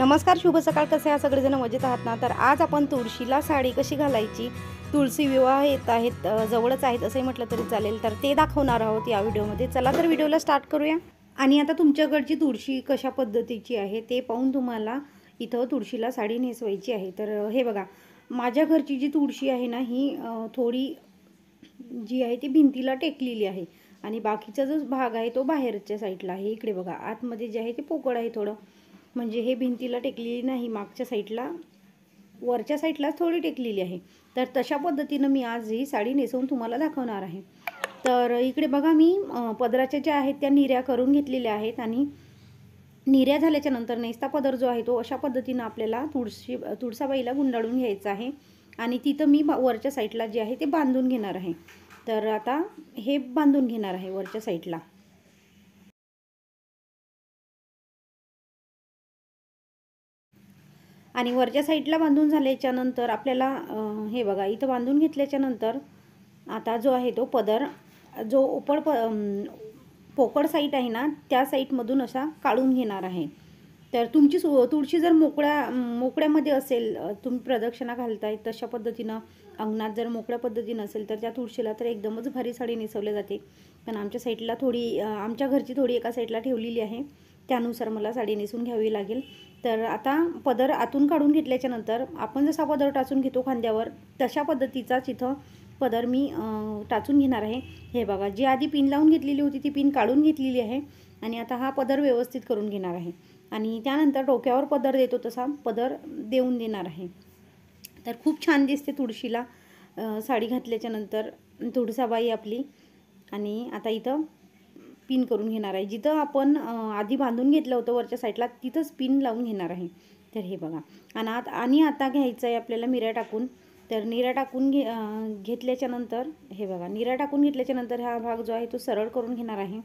नमस्कार शुभ सकाळ कसे आहे सगळेजण मजेत आहात ना तर आज आपण तुळशीला साडी कशी घालायची तुळशी विवाह येत आहेत जवळच आहेत असंही म्हटलं तरी चालेल तर ते दाखवणार आहोत या व्हिडिओमध्ये चला तर व्हिडिओला स्टार्ट करूया आणि आता तुमच्याकडची तुळशी कशा पद्धतीची आहे ते पाहून तुम्हाला इथं तुळशीला साडी नेसवायची आहे तर हे बघा माझ्या घरची जी तुळशी आहे ना ही थोडी जी आहे ती भिंतीला टेकलेली आहे आणि बाकीचा जो भाग आहे तो बाहेरच्या साईडला आहे इकडे बघा आतमध्ये जे आहे ते पोकळ आहे थोडं म्हणजे हे भिंतीला टेकलेली नाही मागच्या साईडला वरच्या साईडलाच थोडी टेकलेली आहे तर तशा पद्धतीनं मी आज ही साडी नेसवून तुम्हाला दाखवणार आहे तर इकडे बघा मी पदराच्या ज्या आहेत त्या निऱ्या करून घेतलेल्या आहेत आणि निऱ्या झाल्याच्या नंतर नेस्ता पदर जो आहे तो अशा पद्धतीनं आपल्याला तुळशी तुळसाबाईला गुंडाळून घ्यायचा आहे आणि तिथं मी वरच्या साईडला जे आहे ते बांधून घेणार आहे तर आता हे बांधून घेणार आहे वरच्या साईडला आणि वरच्या साईडला बांधून झाल्याच्यानंतर आपल्याला हे बघा इथं बांधून घेतल्याच्यानंतर आता जो आहे तो पदर जो ओपड प पोकळ साईट आहे ना त्या साईटमधून असा काढून घेणार आहे तर तुमची सु तुळशी जर मोकळ्या मोकळ्यामध्ये असेल तुम्ही प्रदक्षिणा घालताय तशा पद्धतीनं अंगणात जर मोकळ्या पद्धतीनं असेल तर त्या तुळशीला तर एकदमच भारी साडी नेसवल्या जाते पण आमच्या साईडला थोडी आमच्या घरची थोडी एका साईडला ठेवलेली आहे त्यानुसार मला साडी नेसून घ्यावी लागेल तर आता पदर आतून काढून घेतल्याच्यानंतर आपण जसा पदर टाचून घेतो खांद्यावर तशा पद्धतीचाच इथं पदर मी टाचून घेणार आहे हे बघा जी आधी पिन लावून घेतलेली होती ती पिन काढून घेतलेली आहे आणि आता हा पदर व्यवस्थित करून घेणार आहे आणि त्यानंतर डोक्यावर पदर देतो तसा पदर देऊन देणार आहे तर खूप छान दिसते तुळशीला साडी घातल्याच्यानंतर तुळसाबाई आपली आणि आता इथं पिन करून घेणार आहे जिथं आपण आधी बांधून घेतलं होतं वरच्या साईडला तिथंच पिन लावून घेणार आहे तर हे बघा आणि आत आणि आता घ्यायचं आहे आपल्याला निरा टाकून तर निरा टाकून घे घेतल्याच्यानंतर हे बघा निरा टाकून घेतल्याच्यानंतर हा भाग जो आहे तो सरळ करून घेणार आहे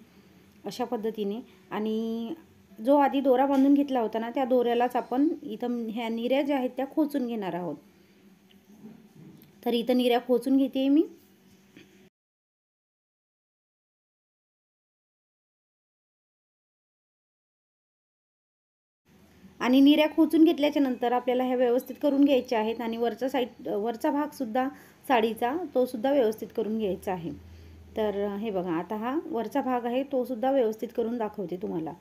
अशा पद्धतीने आणि जो आधी दोरा बांधून घेतला होता ना त्या दोऱ्यालाच आपण इथं ह्या निऱ्या ज्या आहेत त्या खोचून घेणार आहोत तर इथं निऱ्या खोचून घेते मी आणि निऱ्या खोचून घेतल्याच्यानंतर आपल्याला ह्या व्यवस्थित करून घ्यायच्या आहेत आणि वरचा साईड वरचा भागसुद्धा साडीचा तोसुद्धा व्यवस्थित करून घ्यायचा आहे तर हे बघा आता हा वरचा भाग आहे तोसुद्धा व्यवस्थित करून दाखवते तुम्हाला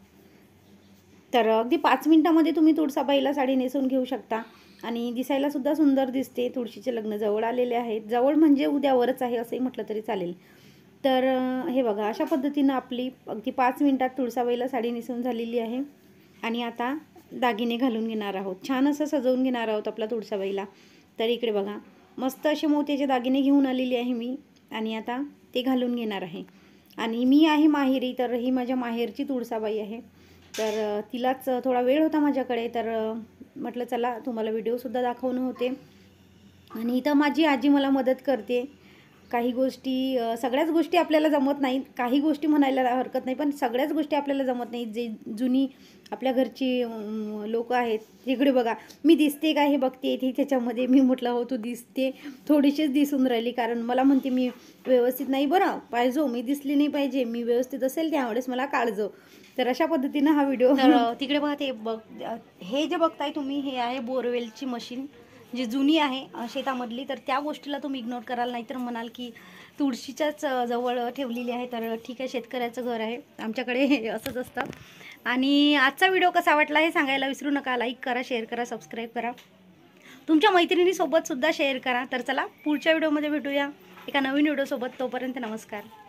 तर अगदी पाच मिनटामध्ये तुम्ही तुळसाबाईला साडी नेसून घेऊ शकता आणि दिसायलासुद्धा सुंदर दिसते तुळशीचे लग्न जवळ आलेले आहेत जवळ म्हणजे उद्यावरच आहे असंही म्हटलं तरी चालेल तर हे बघा अशा पद्धतीनं आपली अगदी पाच मिनटात तुळसाबाईला साडी नेसून झालेली आहे आणि आता दागिने घालून घेणार आहोत छान असं सजवून घेणार आहोत आपला तुळसाबाईला तर इकडे बघा मस्त असे मोत्याचे दागिने घेऊन आलेली आहे मी आणि आता ते घालून घेणार आहे आणि मी आहे माहेरी तर ही माझ्या माहेरची तुळसाबाई आहे तर तिलाच थोडा वेळ होता माझ्याकडे तर म्हटलं चला तुम्हाला व्हिडिओसुद्धा दाखवणं होते आणि इथं माझी आजी मला मदत करते काही गोष्टी सगळ्याच गोष्टी आपल्याला जमत नाहीत काही गोष्टी म्हणायला हरकत नाही पण सगळ्याच गोष्टी आपल्याला जमत नाहीत जे जुनी आपल्या घरची लोक आहेत तिकडे बघा मी दिसते का हे बघते ती त्याच्यामध्ये मी म्हटलं हो तू दिसते थोडीशीच दिसून राहिली कारण मला म्हणते मी व्यवस्थित नाही बरं पाहिजो हो, मी दिसली नाही पाहिजे मी व्यवस्थित असेल त्यावेळेस मला काळजो तर अशा पद्धतीनं हा व्हिडिओ तिकडे बघा ते बघ हे जे बघताय तुम्ही हे आहे बोरवेलची मशीन जी जुनी आहे शेतामधली तर त्या गोष्टीला तुम्ही इग्नोर कराल नाहीतर म्हणाल की तुळशीच्याच जवळ ठेवलेली आहे तर ठीक आहे शेतकऱ्याचं घर आहे आमच्याकडे असंच असतं आणि आजचा व्हिडिओ कसा वाटला हे सांगायला विसरू नका लाईक करा शेअर करा सबस्क्राईब करा तुमच्या मैत्रिणीसोबतसुद्धा शेअर करा तर चला पुढच्या व्हिडिओमध्ये भेटूया एका नवीन व्हिडिओसोबत तोपर्यंत नमस्कार